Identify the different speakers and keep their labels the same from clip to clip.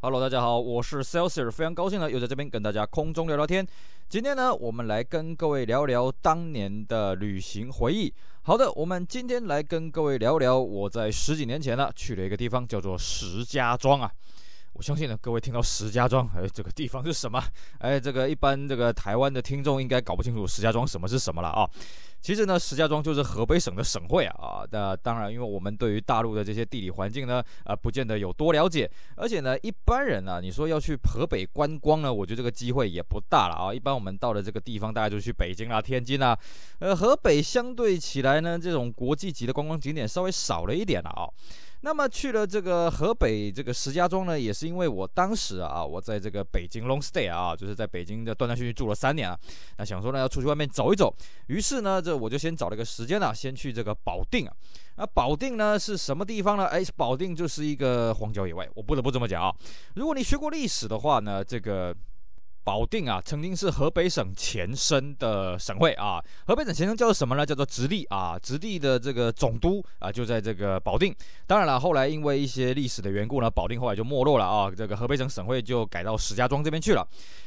Speaker 1: Hello，大家好，我是 Sales Sir，非常高兴呢，又在这边跟大家空中聊聊天。今天呢，我们来跟各位聊聊当年的旅行回忆。好的，我们今天来跟各位聊聊我在十几年前呢去了一个地方，叫做石家庄啊。我相信呢，各位听到石家庄，哎，这个地方是什么？哎，这个一般这个台湾的听众应该搞不清楚石家庄什么是什么了啊。其实呢，石家庄就是河北省的省会啊那当然，因为我们对于大陆的这些地理环境呢，呃，不见得有多了解。而且呢，一般人呢，你说要去河北观光呢，我觉得这个机会也不大了啊。一般我们到了这个地方，大家就去北京啊、天津啊。呃，河北相对起来呢，这种国际级的观光景点稍微少了一点了啊。那么去了这个河北这个石家庄呢，也是因为我当时啊，我在这个北京 long stay 啊，就是在北京的断断续续住了三年啊，那想说呢要出去外面走一走，于是呢这我就先找了一个时间呢，先去这个保定啊。那保定呢是什么地方呢？哎，保定就是一个荒郊野外，我不得不这么讲啊。如果你学过历史的话呢，这个。保定啊，曾经是河北省前身的省会啊。河北省前身叫做什么呢？叫做直隶啊。直隶的这个总督啊，就在这个保定。当然了，后来因为一些历史的缘故呢，保定后来就没落了啊。这个河北省省会就改到石家庄这边去了。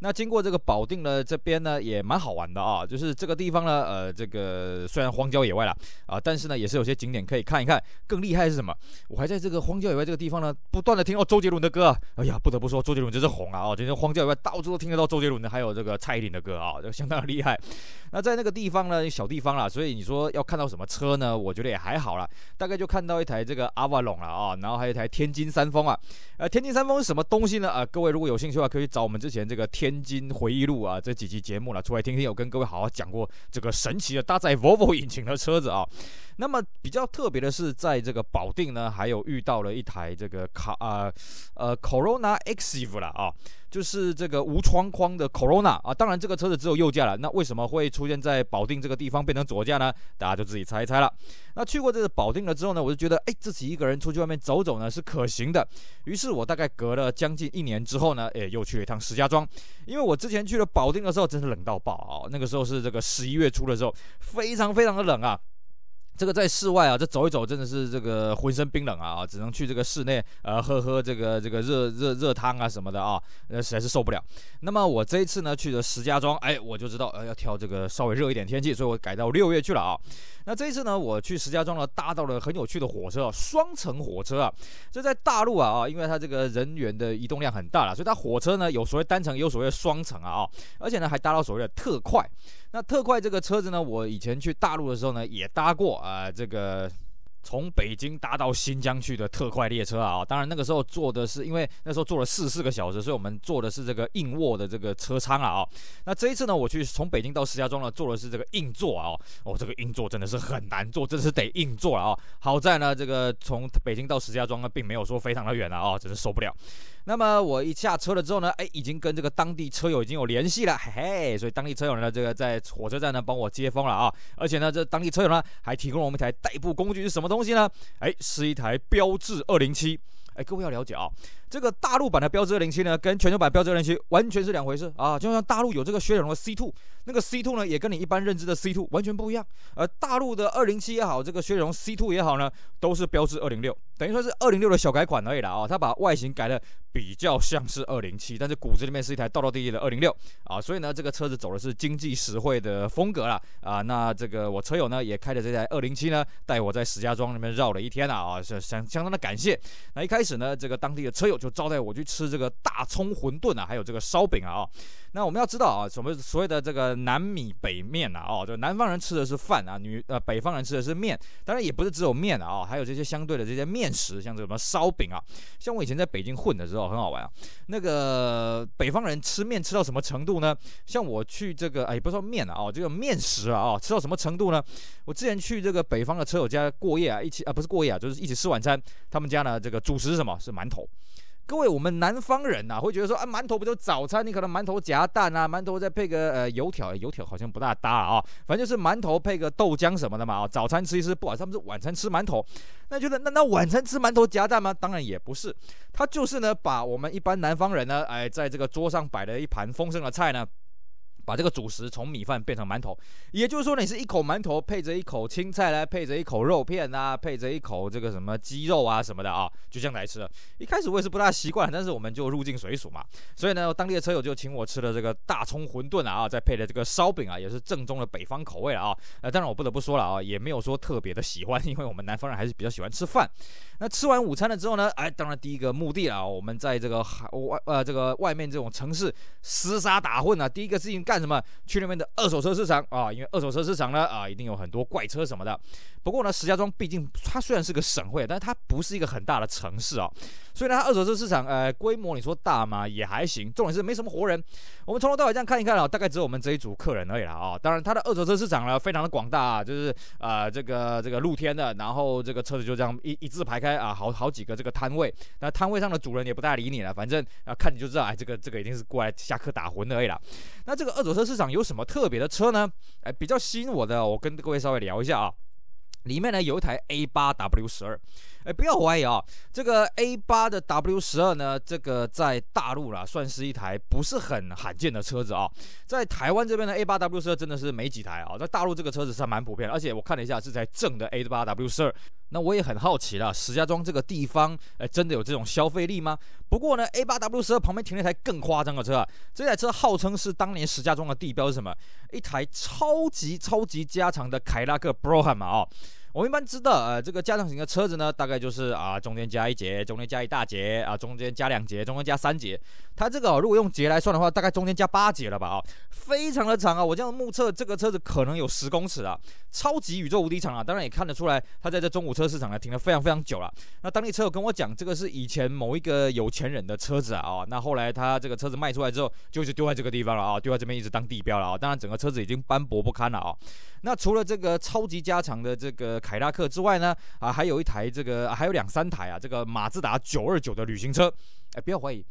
Speaker 1: 那经过这个保定呢，这边呢也蛮好玩的啊。就是这个地方呢，呃，这个虽然荒郊野外了啊，但是呢也是有些景点可以看一看。更厉害是什么？我还在这个荒郊野外这个地方呢，不断的听到周杰伦的歌。哎呀，不得不说周杰伦真是红啊！哦，今天荒郊野外到处都听得到。周杰伦的，还有这个蔡依林的歌啊，就相当厉害。那在那个地方呢，小地方啦，所以你说要看到什么车呢？我觉得也还好啦，大概就看到一台这个阿瓦隆了啊，然后还有一台天津三丰啊。呃，天津三丰是什么东西呢？啊，各位如果有兴趣的话，可以找我们之前这个《天津回忆录》啊，这几集节目了出来听听，有跟各位好好讲过这个神奇的搭载 Volvo 引擎的车子啊。那么比较特别的是，在这个保定呢，还有遇到了一台这个卡啊，呃，Corona Xive 了啊，就是这个无窗框的 Corona 啊。当然，这个车子只有右驾了。那为什么会出现在保定这个地方变成左驾呢？大家就自己猜一猜了。那去过这个保定了之后呢，我就觉得，哎，自己一个人出去外面走走呢是可行的。于是，我大概隔了将近一年之后呢，哎，又去了一趟石家庄。因为我之前去了保定的时候，真是冷到爆啊！那个时候是这个十一月初的时候，非常非常的冷啊。这个在室外啊，这走一走真的是这个浑身冰冷啊只能去这个室内呃喝喝这个这个热热热汤啊什么的啊，那实在是受不了。那么我这一次呢去的石家庄，哎，我就知道呃要挑这个稍微热一点天气，所以我改到六月去了啊。那这一次呢我去石家庄呢搭到了很有趣的火车，啊，双层火车啊。这在大陆啊啊，因为它这个人员的移动量很大了，所以它火车呢有所谓单层，也有所谓双层啊啊，而且呢还搭到所谓的特快。那特快这个车子呢？我以前去大陆的时候呢，也搭过啊，这个从北京搭到新疆去的特快列车啊。当然那个时候坐的是，因为那时候坐了四四个小时，所以我们坐的是这个硬卧的这个车舱啊。那这一次呢，我去从北京到石家庄呢，坐的是这个硬座啊。哦，这个硬座真的是很难坐，真是得硬坐了啊。好在呢，这个从北京到石家庄呢，并没有说非常的远了啊，真是受不了。那么我一下车了之后呢，哎，已经跟这个当地车友已经有联系了，嘿嘿，所以当地车友呢，这个在火车站呢帮我接风了啊，而且呢，这当地车友呢还提供了我们一台代步工具是什么东西呢？哎，是一台标致二零七，哎，各位要了解啊。这个大陆版的标致二零七呢，跟全球版标致二零七完全是两回事啊！就像大陆有这个雪铁龙的 c two，那个 c two 呢，也跟你一般认知的 c two 完全不一样。而大陆的二零七也好，这个雪铁龙 c two 也好呢，都是标致二零六，等于说是二零六的小改款而已了啊！它把外形改的比较像是二零七，但是骨子里面是一台道道地地的二零六啊！所以呢，这个车子走的是经济实惠的风格了啊！那这个我车友呢，也开着这台二零七呢，带我在石家庄那边绕了一天了啊，相相相当的感谢。那一开始呢，这个当地的车友。就招待我去吃这个大葱馄饨啊，还有这个烧饼啊，哦，那我们要知道啊，什么所谓的这个南米北面啊，哦，就南方人吃的是饭啊，女呃，北方人吃的是面，当然也不是只有面啊，哦，还有这些相对的这些面食，像什么烧饼啊，像我以前在北京混的时候很好玩啊，那个北方人吃面吃到什么程度呢？像我去这个哎，不说面啊，哦，这个面食啊，哦，吃到什么程度呢？我之前去这个北方的车友家过夜啊，一起啊，不是过夜啊，就是一起吃晚餐，他们家呢这个主食是什么？是馒头。各位，我们南方人啊，会觉得说啊，馒头不就早餐？你可能馒头夹蛋啊，馒头再配个呃油条，油条好像不大搭啊。反正就是馒头配个豆浆什么的嘛啊，早餐吃一吃不好，他们是晚餐吃馒头。那觉得那那晚餐吃馒头夹蛋吗？当然也不是，他就是呢，把我们一般南方人呢，哎，在这个桌上摆了一盘丰盛的菜呢。把这个主食从米饭变成馒头，也就是说你是一口馒头配着一口青菜来，配着一口肉片啊，配着一口这个什么鸡肉啊什么的啊，就这样来吃。一开始我也是不大习惯，但是我们就入境水土嘛，所以呢，当地的车友就请我吃了这个大葱馄饨啊，再配的这个烧饼啊，也是正宗的北方口味了啊。呃，当然我不得不说了啊，也没有说特别的喜欢，因为我们南方人还是比较喜欢吃饭。那吃完午餐了之后呢，哎，当然第一个目的啊，我们在这个海外呃这个外面这种城市厮杀打混啊，第一个事情干。干什么？去那边的二手车市场啊，因为二手车市场呢啊，一定有很多怪车什么的。不过呢，石家庄毕竟它虽然是个省会，但是它不是一个很大的城市啊。虽然它二手车市场，呃，规模你说大嘛也还行，重点是没什么活人。我们从头到尾这样看一看啊，大概只有我们这一组客人而已了啊。当然，它的二手车市场呢，非常的广大啊，就是啊，这个这个露天的，然后这个车子就这样一一字排开啊，好好几个这个摊位。那摊位上的主人也不大理你了，反正啊，看你就知道，哎，这个这个一定是过来下课打魂的而已了。那这个二手车市场有什么特别的车呢？哎，比较吸引我的，我跟各位稍微聊一下啊。里面呢有一台 A 八 W 十二，哎，不要怀疑啊，这个 A 八的 W 十二呢，这个在大陆啦算是一台不是很罕见的车子啊，在台湾这边的 A 八 W 十二真的是没几台啊，在大陆这个车子是蛮普遍，而且我看了一下是台正的 A 八 W 十二。那我也很好奇了，石家庄这个地方，哎，真的有这种消费力吗？不过呢，A8W12 旁边停了一台更夸张的车，这台车号称是当年石家庄的地标是什么？一台超级超级加长的凯拉克 Broham 我一般知道啊，这个加长型的车子呢，大概就是啊，中间加一节，中间加一大节啊，中间加两节，中间加三节。它这个如果用节来算的话，大概中间加八节了吧？啊，非常的长啊！我这样目测，这个车子可能有十公尺啊，超级宇宙无敌长啊！当然也看得出来，它在这中古车市场呢停了非常非常久了。那当地车友跟我讲，这个是以前某一个有钱人的车子啊哦、那后来他这个车子卖出来之后，就就丢在这个地方了啊，丢在这边一直当地标了啊。当然，整个车子已经斑驳不堪了啊。那除了这个超级加长的这个。凯拉克之外呢，啊，还有一台这个，还有两三台啊，这个马自达九二九的旅行车，哎，不要怀疑，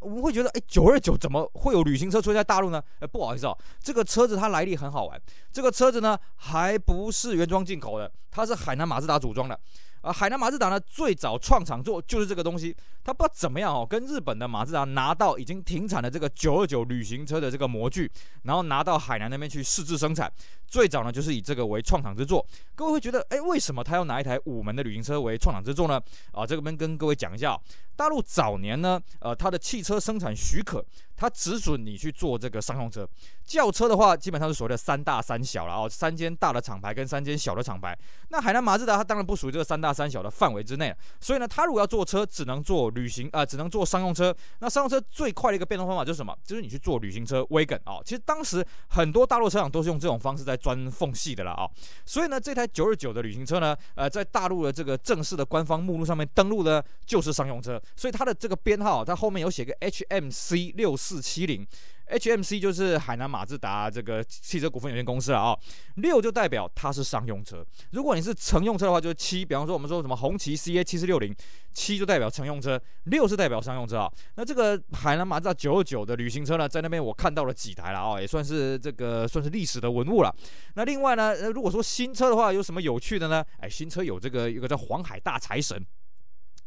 Speaker 1: 我们会觉得，哎，九二九怎么会有旅行车出现在大陆呢？哎，不好意思哦，这个车子它来历很好玩，这个车子呢，还不是原装进口的。它是海南马自达组装的，啊，海南马自达呢最早创厂做就是这个东西，它不知道怎么样哦，跟日本的马自达拿到已经停产的这个九二九旅行车的这个模具，然后拿到海南那边去试制生产，最早呢就是以这个为创厂之作。各位会觉得，哎，为什么他要拿一台五门的旅行车为创厂之作呢？啊，这个边跟各位讲一下，大陆早年呢，呃，它的汽车生产许可，它只准你去做这个商用车，轿车的话基本上是所谓的三大三小了哦，三间大的厂牌跟三间小的厂牌。那海南马自达它当然不属于这个三大三小的范围之内所以呢，它如果要坐车，只能坐旅行啊，只能坐商用车。那商用车最快的一个变动方法就是什么？就是你去坐旅行车 wagon 啊。其实当时很多大陆车厂都是用这种方式在钻缝隙的了啊。所以呢，这台九二九的旅行车呢，呃，在大陆的这个正式的官方目录上面登录呢，就是商用车。所以它的这个编号，它后面有写个 H M C 六四七零。HMC 就是海南马自达这个汽车股份有限公司了啊，六就代表它是商用车。如果你是乘用车的话，就是七。比方说我们说什么红旗 CA 七四六零，七就代表乘用车，六是代表商用车啊。那这个海南马自达九九的旅行车呢，在那边我看到了几台了啊，也算是这个算是历史的文物了。那另外呢，如果说新车的话，有什么有趣的呢？哎，新车有这个一个叫黄海大财神，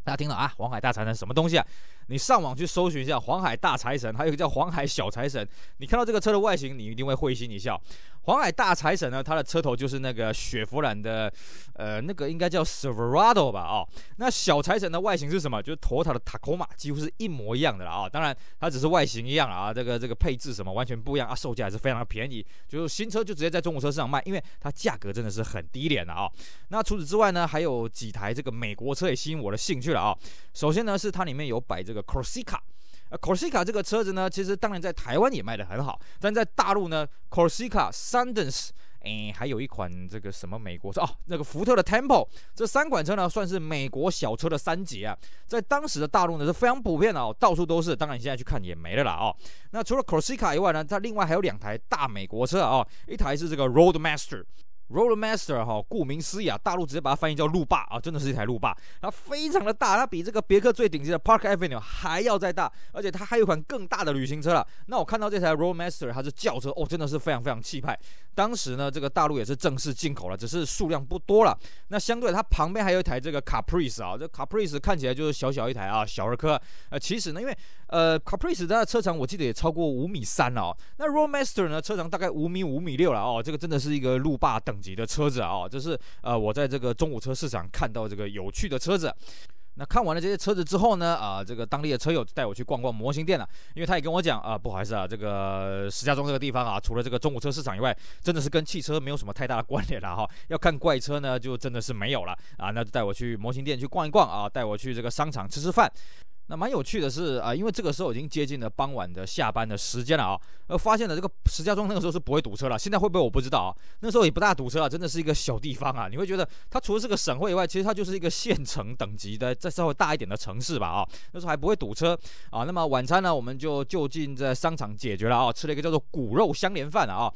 Speaker 1: 大家听了啊，黄海大财神什么东西啊？你上网去搜寻一下，黄海大财神，还有一个叫黄海小财神。你看到这个车的外形，你一定会会心一笑。黄海大财神呢，它的车头就是那个雪佛兰的，呃，那个应该叫 Silverado 吧？哦，那小财神的外形是什么？就是丰塔的 Tacoma，几乎是一模一样的了啊！当然，它只是外形一样啊，这个这个配置什么完全不一样啊，售价还是非常便宜，就是新车就直接在中国车市场卖，因为它价格真的是很低廉的啊。那除此之外呢，还有几台这个美国车也吸引我的兴趣了啊。首先呢，是它里面有摆着。这个 Corsica，呃，Corsica 这个车子呢，其实当年在台湾也卖的很好，但在大陆呢，Corsica、Sundance，哎，还有一款这个什么美国车哦，那个福特的 Temple，这三款车呢，算是美国小车的三杰啊，在当时的大陆呢是非常普遍的哦，到处都是，当然你现在去看也没了啦啊。那除了 Corsica 以外呢，它另外还有两台大美国车啊，一台是这个 Roadmaster。Roller Master 哈，顾名思义，啊，大陆直接把它翻译叫“路霸”啊，真的是一台路霸，它非常的大，它比这个别克最顶级的 Park Avenue 还要再大，而且它还有一款更大的旅行车了。那我看到这台 Roller Master 它是轿车哦，真的是非常非常气派。当时呢，这个大陆也是正式进口了，只是数量不多了。那相对它旁边还有一台这个 Caprice 啊，这 Caprice 看起来就是小小一台啊，小儿科。呃，其实呢，因为呃 Caprice 它的车长我记得也超过五米三了，哦，那 Roller Master 呢车长大概五米五米六了哦，这个真的是一个路霸等。级的车子啊，这是呃，我在这个中午车市场看到这个有趣的车子。那看完了这些车子之后呢，啊，这个当地的车友带我去逛逛模型店了，因为他也跟我讲啊，不好意思啊，这个石家庄这个地方啊，除了这个中午车市场以外，真的是跟汽车没有什么太大的关联了哈。要看怪车呢，就真的是没有了啊。那就带我去模型店去逛一逛啊，带我去这个商场吃吃饭。那蛮有趣的是啊，因为这个时候已经接近了傍晚的下班的时间了啊，呃，发现了这个石家庄那个时候是不会堵车了，现在会不会我不知道啊，那时候也不大堵车啊，真的是一个小地方啊，你会觉得它除了是个省会以外，其实它就是一个县城等级的再稍微大一点的城市吧啊，那时候还不会堵车啊，那么晚餐呢我们就就近在商场解决了啊，吃了一个叫做骨肉相连饭啊。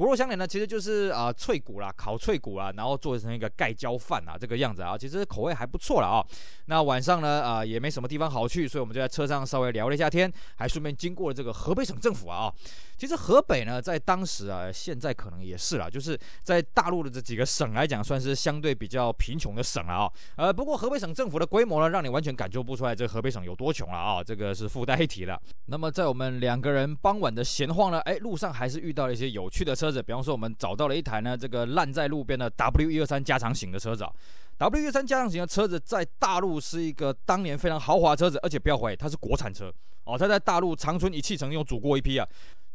Speaker 1: 骨肉相连呢，其实就是啊，脆骨啦，烤脆骨啦，然后做成一个盖浇饭啊，这个样子啊，其实口味还不错了啊。那晚上呢，啊，也没什么地方好去，所以我们就在车上稍微聊了一下天，还顺便经过了这个河北省政府啊其实河北呢，在当时啊，现在可能也是了，就是在大陆的这几个省来讲，算是相对比较贫穷的省了啊。呃，不过河北省政府的规模呢，让你完全感觉不出来这河北省有多穷了啊。这个是附带一提了。那么在我们两个人傍晚的闲晃呢，哎，路上还是遇到了一些有趣的车。车子，比方说我们找到了一台呢，这个烂在路边的 W 一二三加长型的车子。W 一二三加长型的车子在大陆是一个当年非常豪华车子，而且不要怀疑，它是国产车哦。它在大陆长春一汽城又组过一批啊。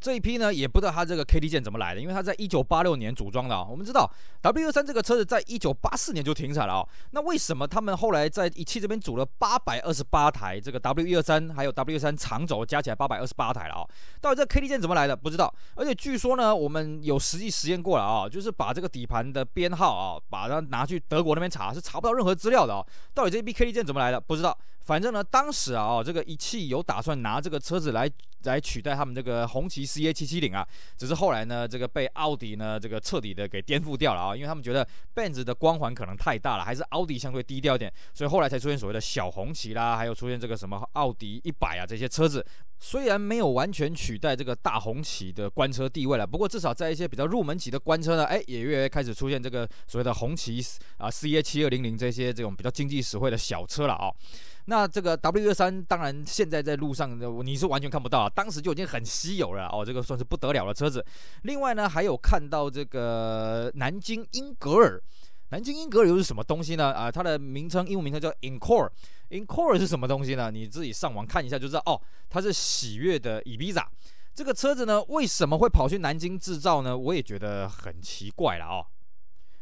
Speaker 1: 这一批呢，也不知道它这个 K D 键怎么来的，因为它在1986年组装的啊。我们知道 W 二2 3这个车子在1984年就停产了啊。那为什么他们后来在一汽这边组了828台这个 W 123，还有 W 1 3长轴加起来828台了啊？到底这 K D 键怎么来的？不知道。而且据说呢，我们有实际实验过了啊，就是把这个底盘的编号啊，把它拿去德国那边查，是查不到任何资料的啊。到底这一批 K D 键怎么来的？不知道。反正呢，当时啊，哦，这个一汽有打算拿这个车子来来取代他们这个红旗 C a 七七零啊，只是后来呢，这个被奥迪呢这个彻底的给颠覆掉了啊，因为他们觉得 Benz 的光环可能太大了，还是奥迪相对低调一点，所以后来才出现所谓的小红旗啦，还有出现这个什么奥迪一百啊这些车子，虽然没有完全取代这个大红旗的官车地位了，不过至少在一些比较入门级的官车呢，哎，也越来越开始出现这个所谓的红旗啊 C a 七二零零这些这种比较经济实惠的小车了啊。那这个 W 二三当然现在在路上，你是完全看不到啊。当时就已经很稀有了哦，这个算是不得了的车子。另外呢，还有看到这个南京英格尔，南京英格尔又是什么东西呢？啊，它的名称，英文名称叫 Incor，Incor 是什么东西呢？你自己上网看一下就知道哦。它是喜悦的 Ibiza。这个车子呢，为什么会跑去南京制造呢？我也觉得很奇怪了哦。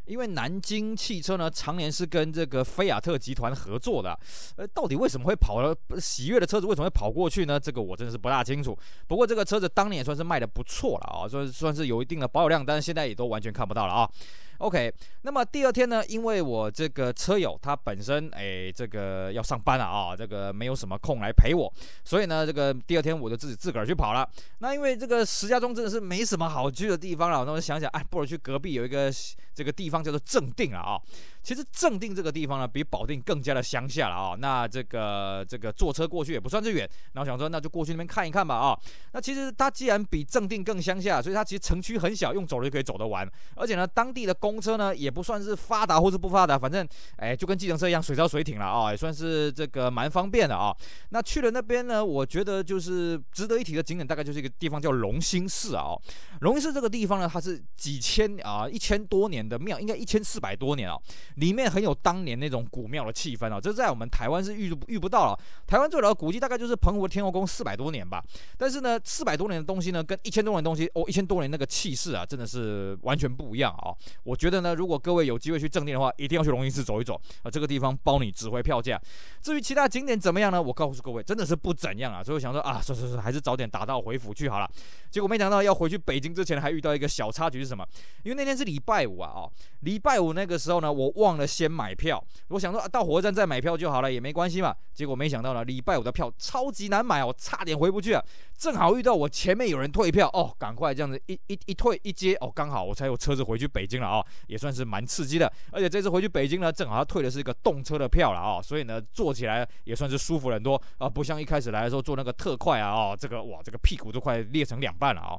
Speaker 1: 因为南京汽车呢常年是跟这个菲亚特集团合作的，呃，到底为什么会跑了喜悦的车子为什么会跑过去呢？这个我真的是不大清楚。不过这个车子当年也算是卖的不错了啊，算算是有一定的保有量，但是现在也都完全看不到了啊。OK，那么第二天呢，因为我这个车友他本身哎这个要上班了啊，这个没有什么空来陪我，所以呢这个第二天我就自己自个儿去跑了。那因为这个石家庄真的是没什么好去的地方了，那我想想哎，不如去隔壁有一个这个地方。方叫做镇定了啊。其实正定这个地方呢，比保定更加的乡下了啊。那这个这个坐车过去也不算是远，然后想说那就过去那边看一看吧啊。那其实它既然比正定更乡下，所以它其实城区很小，用走路就可以走得完。而且呢，当地的公车呢也不算是发达或是不发达，反正哎就跟计程车一样水到水挺了啊，也算是这个蛮方便的啊。那去了那边呢，我觉得就是值得一提的景点大概就是一个地方叫龙兴寺啊。龙兴寺这个地方呢，它是几千啊一千多年的庙，应该一千四百多年啊。里面很有当年那种古庙的气氛哦，这在我们台湾是遇遇不到了。台湾最早的古迹大概就是澎湖的天后宫四百多年吧，但是呢，四百多年的东西呢，跟一千多年的东西哦，一千多年那个气势啊，真的是完全不一样啊。我觉得呢，如果各位有机会去正定的话，一定要去龙兴寺走一走啊，这个地方包你指挥票价。至于其他景点怎么样呢？我告诉各位，真的是不怎样啊。所以想说啊，说说说，还是早点打道回府去好了。结果没想到要回去北京之前，还遇到一个小插曲是什么？因为那天是礼拜五啊，哦，礼拜五那个时候呢，我忘。忘了先买票，我想说啊、到火车站再买票就好了，也没关系嘛。结果没想到呢，礼拜五的票超级难买，我差点回不去啊。正好遇到我前面有人退票，哦，赶快这样子一一一退一接，哦，刚好我才有车子回去北京了啊，也算是蛮刺激的。而且这次回去北京呢，正好要退的是一个动车的票了啊，所以呢，坐起来也算是舒服很多啊，不像一开始来的时候坐那个特快啊，哦，这个哇，这个屁股都快裂成两半了啊。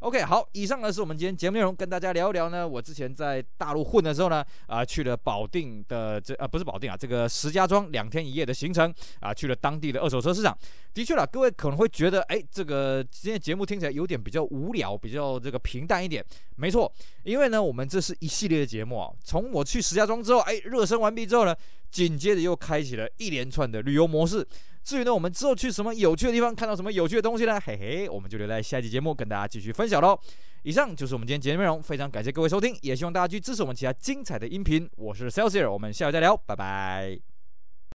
Speaker 1: OK，好，以上呢是我们今天节目内容，跟大家聊一聊呢。我之前在大陆混的时候呢，啊去了保定的这啊不是保定啊，这个石家庄两天一夜的行程啊去了当地的二手车市场。的确了，各位可能会觉得，哎，这个今天节目听起来有点比较无聊，比较这个平淡一点。没错，因为呢我们这是一系列的节目啊。从我去石家庄之后，哎热身完毕之后呢，紧接着又开启了一连串的旅游模式。至于呢，我们之后去什么有趣的地方，看到什么有趣的东西呢？嘿嘿，我们就留在下期节目跟大家继续分享喽。以上就是我们今天节目内容，非常感谢各位收听，也希望大家去支持我们其他精彩的音频。我是 Celsius，我们下期再聊，拜拜。